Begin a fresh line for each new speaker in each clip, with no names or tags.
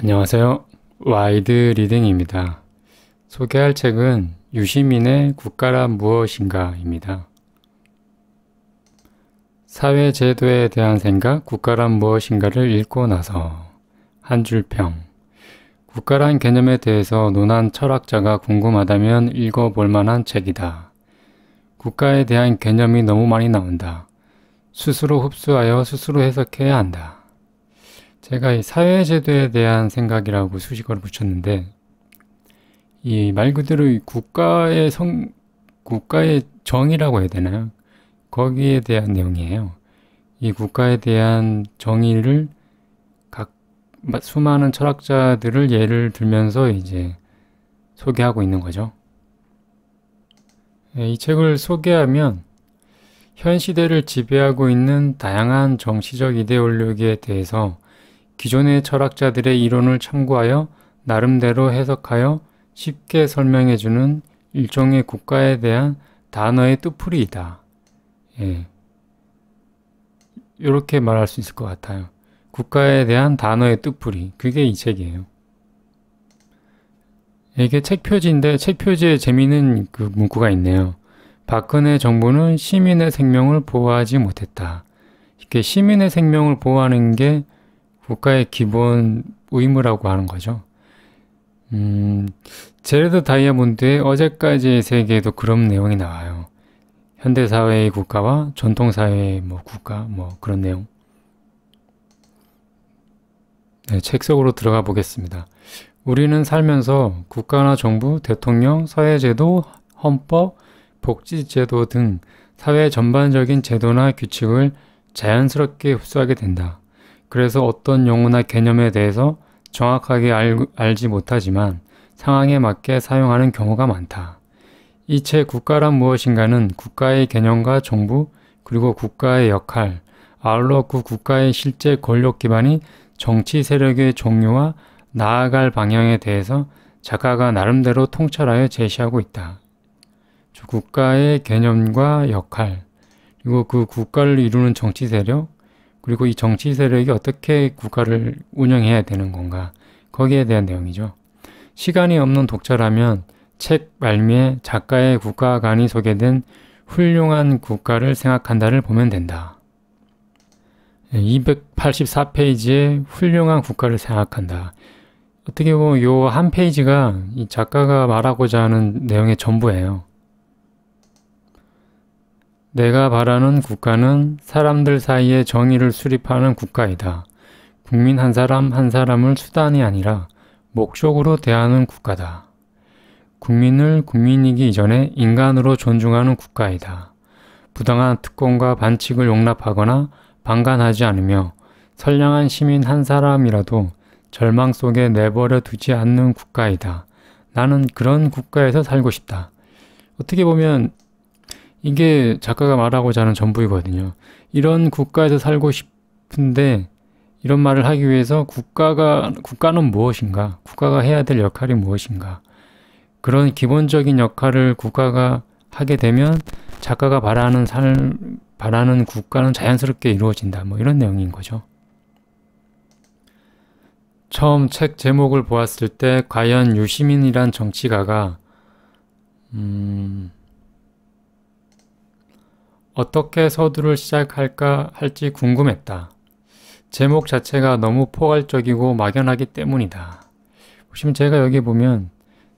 안녕하세요. 와이드 리딩입니다. 소개할 책은 유시민의 국가란 무엇인가입니다. 사회제도에 대한 생각, 국가란 무엇인가를 읽고 나서 한 줄평 국가란 개념에 대해서 논한 철학자가 궁금하다면 읽어볼 만한 책이다. 국가에 대한 개념이 너무 많이 나온다. 스스로 흡수하여 스스로 해석해야 한다. 제가 이 사회제도에 대한 생각이라고 수식어를 붙였는데 이 말 그대로 이 국가의 성 국가의 정의라고 해야 되나요? 거기에 대한 내용이에요. 이 국가에 대한 정의를 각 수많은 철학자들을 예를 들면서 이제 소개하고 있는 거죠. 예, 이 책을 소개하면 현 시대를 지배하고 있는 다양한 정치적 이데올로기에 대해서 기존의 철학자들의 이론을 참고하여 나름대로 해석하여 쉽게 설명해주는 일종의 국가에 대한 단어의 뜻풀이이다. 예. 이렇게 말할 수 있을 것 같아요. 국가에 대한 단어의 뜻풀이. 그게 이 책이에요. 이게 책 표지인데 책 표지에 재미있는 그 문구가 있네요. 박근혜 정부는 시민의 생명을 보호하지 못했다. 이게 시민의 생명을 보호하는 게 국가의 기본 의무라고 하는 거죠. 음, 제레드 다이아몬드의 어제까지의 세계에도 그런 내용이 나와요. 현대사회의 국가와 전통사회의 뭐 국가, 뭐 그런 내용. 네, 책 속으로 들어가 보겠습니다. 우리는 살면서 국가나 정부, 대통령, 사회제도, 헌법, 복지제도 등 사회 전반적인 제도나 규칙을 자연스럽게 흡수하게 된다. 그래서 어떤 용어나 개념에 대해서 정확하게 알, 알지 못하지만 상황에 맞게 사용하는 경우가 많다. 이체 국가란 무엇인가는 국가의 개념과 정부, 그리고 국가의 역할, 아울러 그 국가의 실제 권력 기반이 정치 세력의 종류와 나아갈 방향에 대해서 작가가 나름대로 통찰하여 제시하고 있다. 국가의 개념과 역할, 그리고 그 국가를 이루는 정치 세력, 그리고 이 정치 세력이 어떻게 국가를 운영해야 되는 건가 거기에 대한 내용이죠. 시간이 없는 독자라면 책 말미에 작가의 국가관이 소개된 훌륭한 국가를 생각한다를 보면 된다. 284페이지에 예, 훌륭한 국가를 생각한다. 어떻게 보면 요 한 페이지가 이 작가가 말하고자 하는 내용의 전부예요. 내가 바라는 국가는 사람들 사이에 정의를 수립하는 국가이다. 국민 한 사람 한 사람을 수단이 아니라 목적으로 대하는 국가다. 국민을 국민이기 이전에 인간으로 존중하는 국가이다. 부당한 특권과 반칙을 용납하거나 방관하지 않으며 선량한 시민 한 사람이라도 절망 속에 내버려 두지 않는 국가이다. 나는 그런 국가에서 살고 싶다. 어떻게 보면 이게 작가가 말하고자 하는 전부이거든요. 이런 국가에서 살고 싶은데 이런 말을 하기 위해서 국가가 국가는 무엇인가? 국가가 해야 될 역할이 무엇인가? 그런 기본적인 역할을 국가가 하게 되면 작가가 바라는 살 바라는 국가는 자연스럽게 이루어진다. 뭐 이런 내용인 거죠. 처음 책 제목을 보았을 때 과연 유시민이란 정치가가 음 어떻게 서두를 시작할까 할지 궁금했다. 제목 자체가 너무 포괄적이고 막연하기 때문이다. 보시면 제가 여기 보면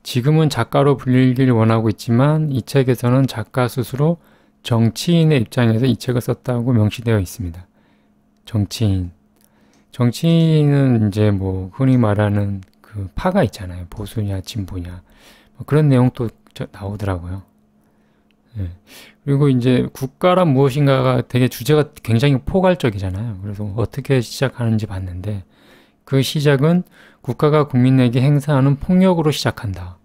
지금은 작가로 불리길 원하고 있지만 이 책에서는 작가 스스로 정치인의 입장에서 이 책을 썼다고 명시되어 있습니다. 정치인. 정치인은 이제 뭐 흔히 말하는 그 파가 있잖아요. 보수냐 진보냐. 뭐 그런 내용도 나오더라고요. 예. 그리고 이제 국가란 무엇인가가 되게 주제가 굉장히 포괄적이잖아요. 그래서 어떻게 시작하는지 봤는데 그 시작은 국가가 국민에게 행사하는 폭력으로 시작한다.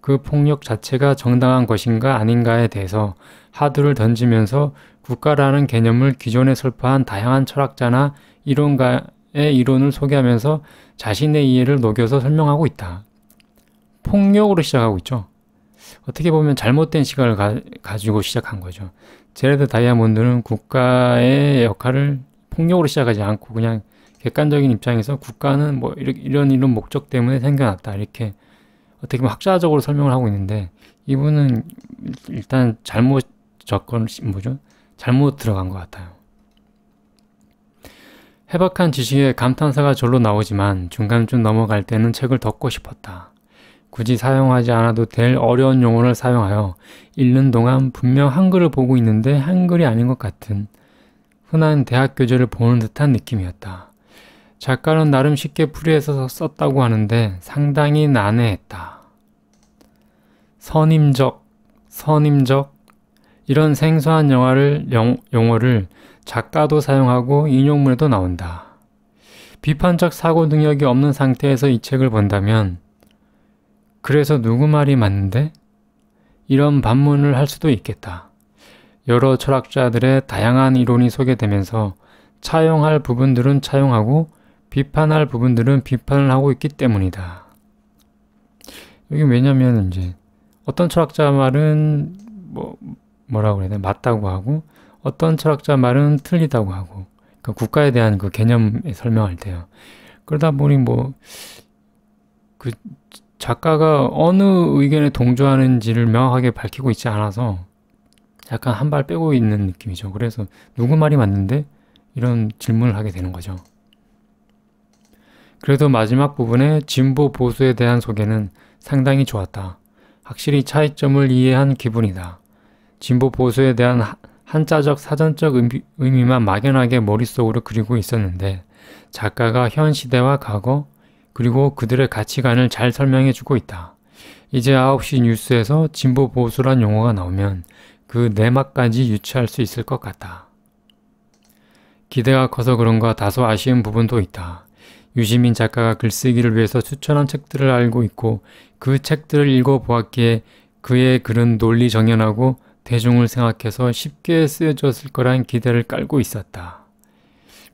그 폭력 자체가 정당한 것인가 아닌가에 대해서 하두를 던지면서 국가라는 개념을 기존에 설파한 다양한 철학자나 이론가의 이론을 소개하면서 자신의 이해를 녹여서 설명하고 있다. 폭력으로 시작하고 있죠. 어떻게 보면 잘못된 시각을 가, 지고 시작한 거죠. 제레드 다이아몬드는 국가의 역할을 폭력으로 시작하지 않고 그냥 객관적인 입장에서 국가는 뭐 이런 이런, 이런 목적 때문에 생겨났다 이렇게 어떻게 보면 학자적으로 설명을 하고 있는데 이분은 일단 잘못 접근 뭐죠 잘못 들어간 것 같아요. 해박한 지식에 감탄사가 절로 나오지만 중간쯤 넘어갈 때는 책을 덮고 싶었다. 굳이 사용하지 않아도 될 어려운 용어를 사용하여 읽는 동안 분명 한글을 보고 있는데 한글이 아닌 것 같은 흔한 대학 교재를 보는 듯한 느낌이었다. 작가는 나름 쉽게 풀이해서 썼다고 하는데 상당히 난해했다. 선임적, 선임적 이런 생소한 영화를, 영, 용어를 작가도 사용하고 인용문에도 나온다. 비판적 사고 능력이 없는 상태에서 이 책을 본다면 그래서 누구 말이 맞는데? 이런 반문을 할 수도 있겠다. 여러 철학자들의 다양한 이론이 소개되면서 차용할 부분들은 차용하고 비판할 부분들은 비판을 하고 있기 때문이다. 여기 왜냐면 이제 어떤 철학자 말은 뭐 뭐라고 해야 되나 맞다고 하고 어떤 철학자 말은 틀리다고 하고 그 국가에 대한 그 개념에 설명할 때요. 그러다 보니 뭐그 작가가 어느 의견에 동조하는지를 명확하게 밝히고 있지 않아서 약간 한 발 빼고 있는 느낌이죠. 그래서 누구 말이 맞는데? 이런 질문을 하게 되는 거죠. 그래도 마지막 부분에 진보 보수에 대한 소개는 상당히 좋았다. 확실히 차이점을 이해한 기분이다. 진보 보수에 대한 한자적 사전적 의미만 막연하게 머릿속으로 그리고 있었는데 작가가 현 시대와 과거, 그리고 그들의 가치관을 잘 설명해주고 있다. 이제 9시 뉴스에서 진보 보수란 용어가 나오면 그 내막까지 유추할 수 있을 것 같다. 기대가 커서 그런가 다소 아쉬운 부분도 있다. 유시민 작가가 글쓰기를 위해서 추천한 책들을 알고 있고 그 책들을 읽어보았기에 그의 글은 논리 정연하고 대중을 생각해서 쉽게 쓰여졌을 거란 기대를 깔고 있었다.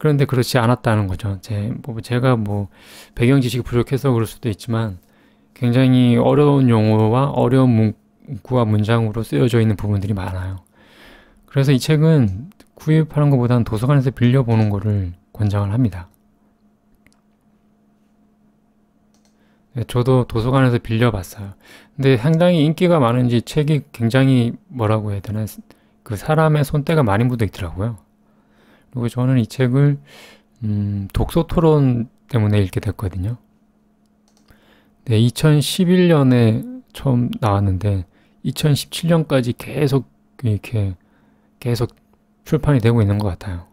그런데 그렇지 않았다는 거죠. 제, 뭐 제가 뭐 배경 지식이 부족해서 그럴 수도 있지만 굉장히 어려운 용어와 어려운 문구와 문장으로 쓰여져 있는 부분들이 많아요. 그래서 이 책은 구입하는 것보다는 도서관에서 빌려보는 거를 권장을 합니다. 네, 저도 도서관에서 빌려봤어요. 근데 상당히 인기가 많은지 책이 굉장히 뭐라고 해야 되나 그 사람의 손때가 많이 묻어 있더라고요. 그리고 저는 이 책을 음, 독서 토론 때문에 읽게 됐거든요. 네, 2011년에 처음 나왔는데 2017년까지 계속 이렇게 계속 출판이 되고 있는 것 같아요.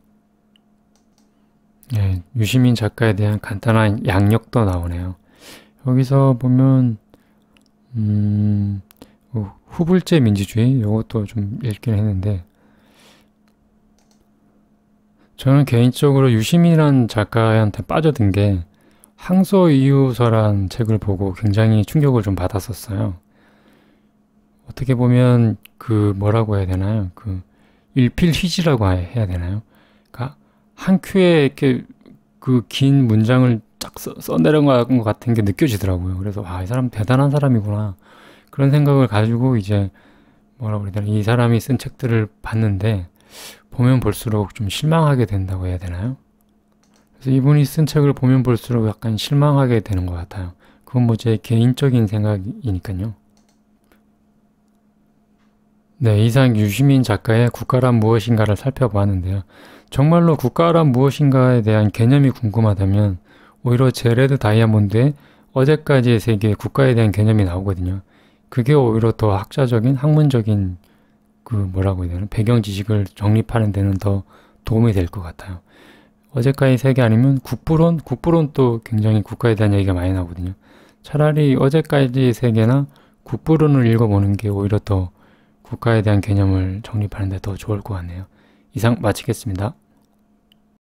네, 유시민 작가에 대한 간단한 양력도 나오네요. 여기서 보면 음, 후불제 민주주의 이것도 좀 읽긴 했는데 저는 개인적으로 유시민이라는 작가한테 빠져든 게 항소 이유서란 책을 보고 굉장히 충격을 좀 받았었어요. 어떻게 보면 그 뭐라고 해야 되나요? 그 일필휘지라고 해야 되나요? 그러니까 한 큐에 이렇게 그 긴 문장을 쫙 써내려간 것 같은 게 느껴지더라고요. 그래서 와, 아, 이 사람 대단한 사람이구나. 그런 생각을 가지고 이제 뭐라 그래야 되나 이 사람이 쓴 책들을 봤는데 보면 볼수록 좀 실망하게 된다고 해야 되나요? 그래서 이분이 쓴 책을 보면 볼수록 약간 실망하게 되는 것 같아요. 그건 뭐 제 개인적인 생각이니까요. 네, 이상 유시민 작가의 국가란 무엇인가를 살펴보았는데요. 정말로 국가란 무엇인가에 대한 개념이 궁금하다면 오히려 제레드 다이아몬드의 어제까지의 세계 국가에 대한 개념이 나오거든요. 그게 오히려 더 학자적인 학문적인 그 뭐라고 해야 되나 배경 지식을 정립하는 데는 더 도움이 될 것 같아요. 어제까지 세계 아니면 국부론? 국부론 또 굉장히 국가에 대한 얘기가 많이 나거든요. 차라리 어제까지 세계나 국부론을 읽어보는 게 오히려 더 국가에 대한 개념을 정립하는 데 더 좋을 것 같네요. 이상 마치겠습니다.